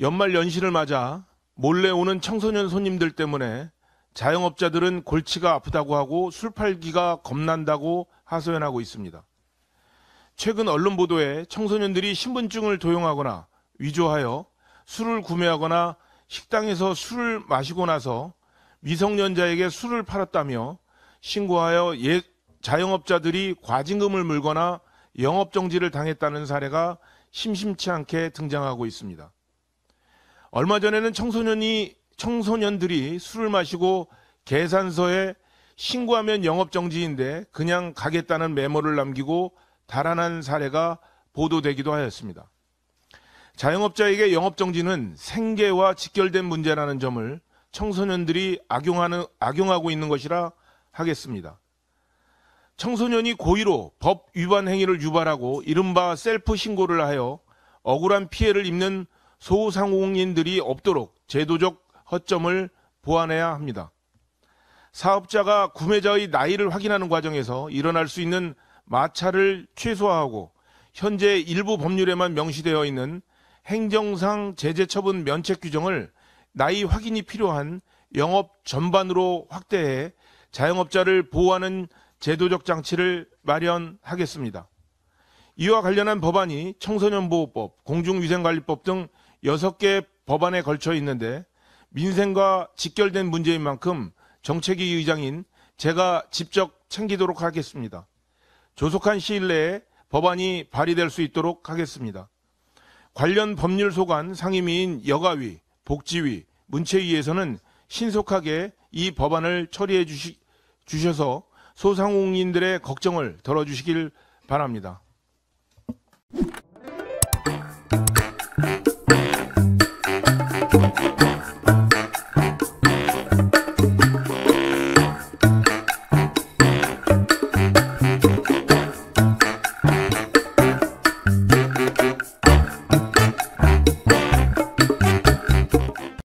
연말 연시를 맞아 몰래 오는 청소년 손님들 때문에 자영업자들은 골치가 아프다고 하고 술 팔기가 겁난다고 하소연하고 있습니다. 최근 언론 보도에 청소년들이 신분증을 도용하거나 위조하여 술을 구매하거나 식당에서 술을 마시고 나서 미성년자에게 술을 팔았다며 신고하여 예, 자영업자들이 과징금을 물거나 영업정지를 당했다는 사례가 심심치 않게 등장하고 있습니다. 얼마 전에는 청소년이 청소년들이 술을 마시고 계산서에 신고하면 영업정지인데 그냥 가겠다는 메모를 남기고 달아난 사례가 보도되기도 하였습니다. 자영업자에게 영업정지는 생계와 직결된 문제라는 점을 청소년들이 악용하는, 악용하고 있는 것이라 하겠습니다. 청소년이 고의로 법 위반 행위를 유발하고 이른바 셀프 신고를 하여 억울한 피해를 입는 소상공인들이 없도록 제도적 허점을 보완해야 합니다. 사업자가 구매자의 나이를 확인하는 과정에서 일어날 수 있는 마찰을 최소화하고 현재 일부 법률에만 명시되어 있는 행정상 제재 처분 면책 규정을 나이 확인이 필요한 영업 전반으로 확대해 자영업자를 보호하는 제도적 장치를 마련하겠습니다. 이와 관련한 법안이 청소년보호법, 공중위생관리법 등 여섯 개 법안에 걸쳐 있는데 민생과 직결된 문제인 만큼 정책위 의장인 제가 직접 챙기도록 하겠습니다. 조속한 시일 내에 법안이 발의될 수 있도록 하겠습니다. 관련 법률 소관 상임위인 여가위, 복지위, 문체위에서는 신속하게 이 법안을 처리해 주시, 주셔서 소상공인들의 걱정을 덜어주시길 바랍니다.